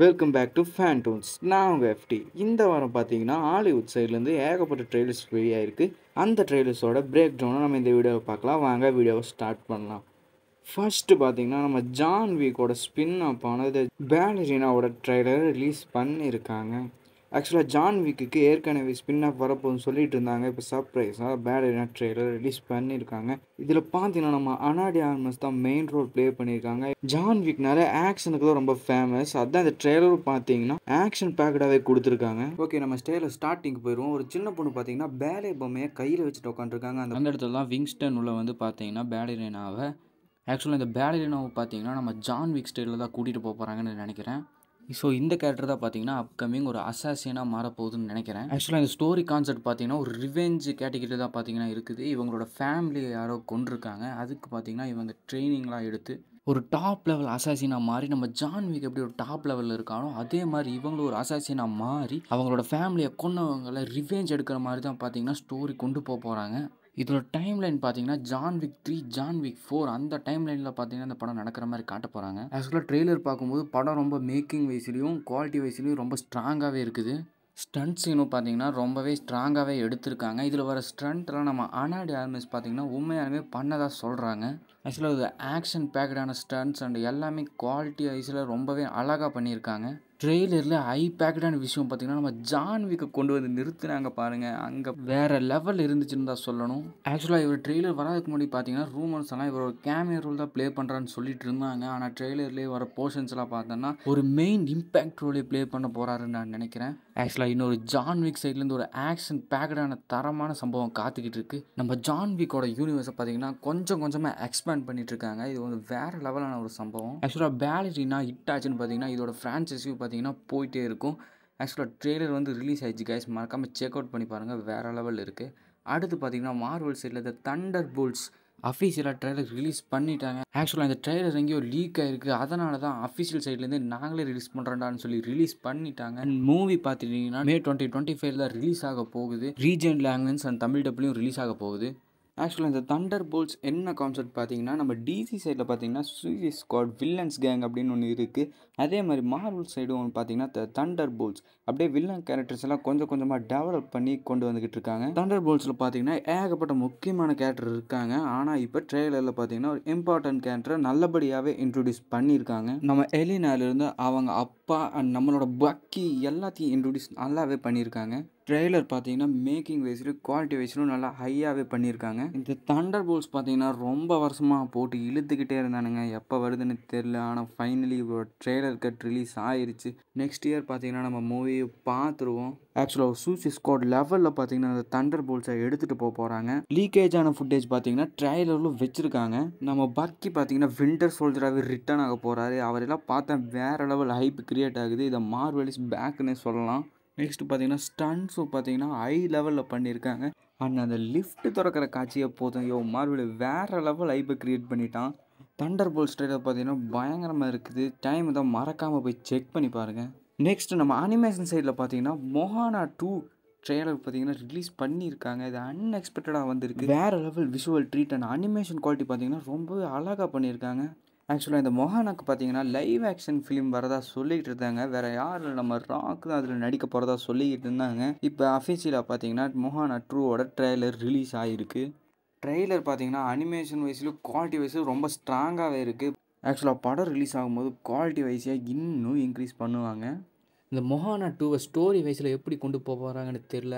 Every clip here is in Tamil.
welcome back to fan toons நான் உங்கள் எஃப்டி இந்த வாரம் பார்த்தீங்கன்னா ஹாலிவுட் சைட்லேருந்து ஏகப்பட்ட ட்ரெய்லர்ஸ் வெளியாகிருக்கு அந்த ட்ரெய்லர்ஸோட பிரேக் டவுனை நம்ம இந்த வீடியோவை பார்க்கலாம் வாங்க வீடியோவை ஸ்டார்ட் பண்ணலாம் ஃபர்ஸ்ட்டு பார்த்தீங்கன்னா நம்ம ஜான் வீக்கோட ஸ்பின் அப் ஆனது பேலரினாவோட ட்ரெய்லர் ரிலீஸ் பண்ணியிருக்காங்க ஆக்சுவலாக ஜான் விக்குக்கு ஏற்கனவே ஸ்பின் ஆஃப் வரப்போகுதுன்னு சொல்லிட்டு இருந்தாங்க இப்போ சர்ப்ரைஸாக பேட் என்ன ட்ரெய்லர் ரிலீஸ் பண்ணியிருக்காங்க இதில் பார்த்தீங்கன்னா நம்ம அனாடி ஆர்மஸ் தான் மெயின் ரோல் ப்ளே பண்ணியிருக்காங்க ஜான் விக்னால ஆக்ஷனுக்கு தான் ரொம்ப ஃபேமஸ் அதுதான் இந்த ட்ரெய்லரும் பார்த்தீங்கன்னா ஆக்ஷன் பேக்கடாகவே கொடுத்துருக்காங்க ஓகே நம்ம ஸ்டேல ஸ்டார்டிங் போயிடுவோம் ஒரு சின்ன பொண்ணு பார்த்தீங்கன்னா பேலே பொம்மையை கையில் வச்சுட்டு உட்காந்துருக்காங்க அந்த இடத்துல தான் விங்ஸ்டன் உள்ள வந்து பார்த்தீங்கன்னா பேலரினாவை ஆக்சுவலாக இந்த பேலரினாவை பார்த்தீங்கன்னா நம்ம ஜான் விக் ஸ்டைலில் தான் கூட்டிகிட்டு போக போகிறாங்கன்னு நினைக்கிறேன் ஸோ இந்த கேரக்டர் தான் பார்த்தீங்கன்னா அப்கமிங் ஒரு அசாசியனாக மாறப்போகுதுன்னு நினைக்கிறேன் ஆக்சுவலாக இந்த ஸ்டோரி கான்செப்ட் பார்த்தீங்கன்னா ஒரு ரிவெஞ்ச் கேட்டகிரி தான் பார்த்தீங்கன்னா இருக்குது இவங்களோட ஃபேமிலி யாரோ கொண்டிருக்காங்க அதுக்கு பார்த்தீங்கன்னா இவங்க ட்ரைனிங்லாம் எடுத்து ஒரு டாப் லெவல் அசாசினாக மாறி நம்ம ஜான்விக் எப்படி ஒரு டாப் லெவலில் இருக்கானோ அதே மாதிரி இவங்களும் ஒரு அசாசினாக மாறி அவங்களோட ஃபேமிலியை கொண்டவங்களை ரிவெஞ்ச் எடுக்கிற மாதிரி தான் பார்த்தீங்கன்னா ஸ்டோரி கொண்டு போக போகிறாங்க இதோட டைம் லைன் பார்த்தீங்கன்னா John Wick three John Wick four அந்த டைம் லைனில் பார்த்தீங்கன்னா அந்த படம் நடக்கிற மாதிரி காட்ட போகிறாங்க ஆக்சுவலாக ட்ரெய்லர் பார்க்கும்போது படம் ரொம்ப மேக்கிங் வைஸ்லேயும் குவாலிட்டி வைஸ்லேயும் ரொம்ப ஸ்ட்ராங்காகவே இருக்குது ஸ்டண்ட் சீனும் பார்த்தீங்கன்னா ரொம்பவே ஸ்ட்ராங்காகவே எடுத்திருக்காங்க இதில் வர ஸ்டண்ட்லாம் நம்ம அனாடி ஆர்மிஸ் பார்த்தீங்கன்னா உண்மையாலுமே பண்ணதாக சொல்கிறாங்க ஆக்சுவலாக இது ஆக்ஷன் பேக்கடான ஸ்டண்ட்ஸ் அண்ட் எல்லாமே குவாலிட்டி வைஸில் ரொம்பவே அழகாக பண்ணியிருக்காங்க ட்ரெய்லரில் ஹை பேக்கடான விஷயம் பார்த்திங்கன்னா நம்ம ஜான்விக்கை கொண்டு வந்து நிறுத்தினாங்க பாருங்கள் அங்கே வேறு லெவல் இருந்துச்சுன்னு தான் சொல்லணும் ஆக்சுவலாக இவர் ட்ரெய்லர் வராதுக்கு முன்னாடி பார்த்தீங்கன்னா ரூமர்ஸ் எல்லாம் இவர் ஒரு கேமியா ரோல் தான் ப்ளே பண்ணுறான்னு சொல்லிட்டு இருந்தாங்க ஆனால் ட்ரெய்லர்லேயே வர போர்ஷன்ஸ்லாம் பார்த்தோன்னா ஒரு மெயின் இம்பேக்ட் ரோலே ப்ளே பண்ண போகிறாருன்னு நான் நினைக்கிறேன் ஆக்சுவலாக இன்னொரு ஜான் விக் சைட்லேருந்து ஒரு ஆக்ஷன் பேக்கடான தரமான சம்பவம் காத்துக்கிட்டு இருக்குது நம்ம ஜான் விக்கோட யூனிவர்ஸை பார்த்தீங்கன்னா கொஞ்சம் கொஞ்சமாக எக்ஸ்பேண்ட் பண்ணிட்டு இருக்காங்க இது வந்து வேறு லெவலான ஒரு சம்பவம் ஆக்சுவலாக பேலரினா ஹிட் ஆச்சுன்னு பார்த்தீங்கன்னா இதோட ஃப்ரான்ச்சைஸியும் பார்த்தீங்கன்னா போயிட்டே இருக்கும் ஆக்சுவலாக ட்ரெய்லர் வந்து ரிலீஸ் ஆயிடுச்சு கைஸ் மறக்காமல் செக் அவுட் பண்ணி பாருங்கள் வேறு லெவல் இருக்குது அடுத்து பார்த்தீங்கன்னா மார்வல் சைடில் இந்த தண்டர் போல்ட்ஸ் அஃபீஷியலாக ட்ரெய்லர் ரிலீஸ் பண்ணிட்டாங்க ஆக்சுவலாக இந்த ட்ரெய்லர் எங்கேயோ லீக் ஆகிருக்கு அதனால தான் அஃபீஷியல் சைட்லேருந்து நாங்களே ரிலீஸ் பண்ணுறோண்டான்னு சொல்லி ரிலீஸ் பண்ணிட்டாங்க மூவி பார்த்துட்டிங்கன்னா மே டுவெண்ட்டி டுவெண்ட்டி தான் ரிலீஸ் ஆக போகுது ரீஜன் லாங்குவேஜ் அண்ட் தமிழ் டப்லையும் ரிலீஸ் ஆக போகுது ஆக்சுவலாக இந்த தண்டர் போல்ட்ஸ் என்ன கான்செப்ட் பார்த்தீங்கன்னா நம்ம டிசி சைடில் பார்த்தீங்கன்னா சூசி ஸ்குவாட் வில்லன்ஸ் கேங் அப்படின்னு ஒன்று இருக்குது அதே மாதிரி மார்வல் சைடும் ஒன்று பார்த்தீங்கன்னா தண்டர் போல்ட்ஸ் அப்படியே வில்லன் கேரக்டர்ஸ் எல்லாம் கொஞ்சம் கொஞ்சமாக டெவலப் பண்ணி கொண்டு வந்துக்கிட்டு இருக்காங்க தண்டர் போல்ட்ஸில் பார்த்தீங்கன்னா ஏகப்பட்ட முக்கியமான கேரக்டர் இருக்காங்க ஆனால் இப்போ ட்ரெய்லரில் பார்த்தீங்கன்னா ஒரு இம்பார்ட்டன்ட் கேரக்டரை நல்லபடியாகவே இன்ட்ரோடியூஸ் பண்ணியிருக்காங்க நம்ம எலினாலேருந்து அவங்க அப்பா அண்ட் நம்மளோட பக்கி எல்லாத்தையும் இன்ட்ரோடியூஸ் நல்லாவே பண்ணியிருக்காங்க ட்ரெய்லர் பார்த்தீங்கன்னா மேக்கிங் வைஸ்லையும் குவாலிட்டி வைஸ்லையும் நல்லா ஹையாகவே பண்ணியிருக்காங்க இந்த தண்டர் போல்ஸ் பார்த்தீங்கன்னா ரொம்ப வருஷமாக போட்டு இழுத்துக்கிட்டே இருந்தானுங்க எப்போ வருதுன்னு தெரில ஆனால் ஃபைனலி ட்ரெய்லர் கட் ரிலீஸ் ஆயிடுச்சு நெக்ஸ்ட் இயர் பார்த்தீங்கன்னா நம்ம மூவியை பார்த்துருவோம் ஆக்சுவலாக சூசி ஸ்குவாட் லெவலில் பார்த்தீங்கன்னா அந்த தண்டர் போல்ஸை எடுத்துகிட்டு போக போகிறாங்க லீக்கேஜ் ஆன ஃபுட்டேஜ் பார்த்தீங்கன்னா ட்ரைலரில் வச்சுருக்காங்க நம்ம பக்கி பார்த்தீங்கன்னா வின்டர் சோல்ஜராகவே ரிட்டர்ன் ஆக போகிறாரு அவரெல்லாம் பார்த்தா வேறு லெவல் ஹைப் கிரியேட் ஆகுது இதை மார்வெலிஸ் பேக்குன்னு சொல்லலாம் நெக்ஸ்ட் பார்த்தீங்கன்னா ஸ்டன்ஸும் பார்த்தீங்கன்னா ஹை லெவலில் பண்ணியிருக்காங்க அண்ட் அந்த லிஃப்ட் திறக்கிற காட்சியை போதும் யோ மார்வல் வேறு லெவல் ஐப்பை க்ரியேட் பண்ணிட்டான் தண்டர் போல் ஸ்டைலில் பார்த்தீங்கன்னா பயங்கரமாக இருக்குது டைம் தான் மறக்காமல் போய் செக் பண்ணி பாருங்கள் நெக்ஸ்ட் நம்ம அனிமேஷன் சைடில் பார்த்தீங்கன்னா மொஹானா டூ ட்ரெய்லர் பார்த்தீங்கன்னா ரிலீஸ் பண்ணியிருக்காங்க இது அன்எக்ஸ்பெக்டடாக வந்திருக்கு வேறு level visual treat and animation quality பார்த்தீங்கன்னா ரொம்பவே அழகாக பண்ணியிருக்காங்க ஆக்சுவலாக இந்த மொஹானாக்கு பார்த்தீங்கன்னா லைவ் ஆக்ஷன் ஃபிலிம் வரதா சொல்லிக்கிட்டு இருந்தாங்க வேறு யார் நம்ம ராக் தான் அதில் நடிக்க போகிறதா சொல்லிக்கிட்டு இருந்தாங்க இப்போ அஃபிஷியலாக பார்த்தீங்கன்னா மொஹானா ட்ரூவோட ட்ரெய்லர் ரிலீஸ் ஆகிருக்கு ட்ரெய்லர் பார்த்தீங்கன்னா அனிமேஷன் வைஸ்லையும் குவாலிட்டி வைஸும் ரொம்ப ஸ்ட்ராங்காகவே இருக்குது ஆக்சுவலாக படம் ரிலீஸ் ஆகும்போது குவாலிட்டி வைஸாக இன்னும் இன்க்ரீஸ் பண்ணுவாங்க இந்த மொஹானா டூவை ஸ்டோரி வைஸில் எப்படி கொண்டு போக போகிறாங்கன்னு தெரில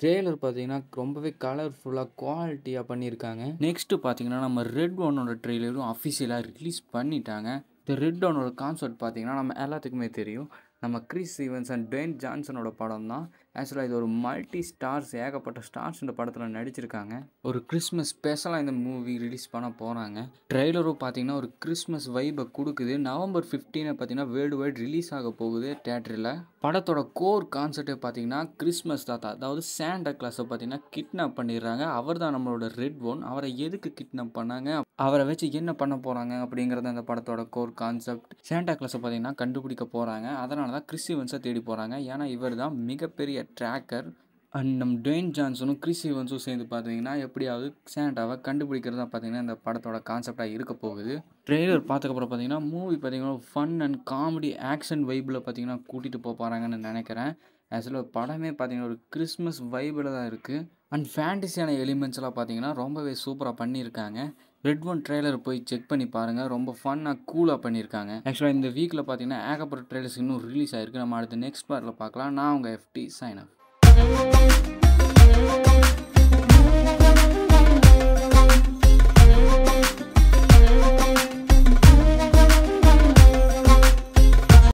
ட்ரெய்லர் பார்த்தீங்கன்னா ரொம்பவே கலர்ஃபுல்லாக குவாலிட்டியாக பண்ணியிருக்காங்க நெக்ஸ்ட்டு பார்த்தீங்கன்னா நம்ம ரெட் ஒன்னோட ட்ரெய்லரும் அஃபிஷியலாக ரிலீஸ் பண்ணிட்டாங்க இந்த ரெட் ஒன்னோட கான்செர்ட் பார்த்தீங்கன்னா நம்ம எல்லாத்துக்குமே தெரியும் நம்ம கிறிஸ் ஈவன்ஸ் அண்ட் டேன் ஜான்சனோட படம் தான் ஆக்சுவலாக இது ஒரு மல்டி ஸ்டார்ஸ் ஏகப்பட்ட ஸ்டார்ஸ் இந்த படத்தில் நடிச்சிருக்காங்க ஒரு கிறிஸ்மஸ் ஸ்பெஷலாக இந்த மூவி ரிலீஸ் பண்ண போகிறாங்க ட்ரெய்லரும் பார்த்தீங்கன்னா ஒரு கிறிஸ்மஸ் வைபை கொடுக்குது நவம்பர் ஃபிஃப்டீனை பார்த்தீங்கன்னா வேர்ல்டு வைட் ரிலீஸ் ஆக போகுது தேட்டரில் படத்தோட கோர் கான்செப்டே பார்த்தீங்கன்னா கிறிஸ்மஸ் தாத்தா அதாவது சாண்டா கிளாஸை பார்த்தீங்கன்னா கிட்னாப் பண்ணிடுறாங்க அவர் தான் நம்மளோட ரெட் ஒன் அவரை எதுக்கு கிட்னாப் பண்ணாங்க அவரை வச்சு என்ன பண்ண போகிறாங்க அப்படிங்கிறது அந்த படத்தோட கோர் கான்செப்ட் சாண்டா கிளாஸை பார்த்தீங்கன்னா கண்டுபிடிக்க போகிறாங்க அதனால் தான் கிறிஸ் ஈவன்ஸை தேடி போகிறாங்க ஏன்னா இவர் தான் மிகப்பெரிய ட்ராக்கர் அண்ட் நம் டொயின் ஜான்சனும் கிறிஸ் ஈவன்ஸும் சேர்ந்து பார்த்தீங்கன்னா எப்படியாவது சேண்டாவை கண்டுபிடிக்கிறது தான் பார்த்தீங்கன்னா இந்த படத்தோட கான்செப்டாக இருக்க போகுது ட்ரெய்லர் பார்த்தக்கப்புறம் பார்த்தீங்கன்னா மூவி பார்த்தீங்கன்னா ஃபன் அண்ட் காமெடி ஆக்ஷன் வைப்பில் பார்த்தீங்கன்னா கூட்டிகிட்டு போகிறாங்கன்னு நினைக்கிறேன் ஆக்சுவலாக படமே பார்த்தீங்கன்னா ஒரு கிறிஸ்மஸ் வைபில் தான் இருக்குது அண்ட் ஃபேண்டசியான எலிமெண்ட்ஸ்லாம் பார்த்தீங்கன்னா ரொம்பவே சூப்பராக பண்ணியிருக்காங்க ரெட் ஒன் ட்ரெய்லர் போய் செக் பண்ணி பாருங்கள் ரொம்ப ஃபன்னாக கூலாக பண்ணியிருக்காங்க ஆக்சுவலாக இந்த வீக்கில் பார்த்தீங்கன்னா ஏகப்பட்ட ட்ரெய்லர்ஸ் இன்னும் ரிலீஸ் ஆகிருக்கு நம்ம அடுத்த நெக்ஸ்ட் பார்ட்டில் பார்க்கலாம் நான் உங்கள் எஃப்டி சைன் அப்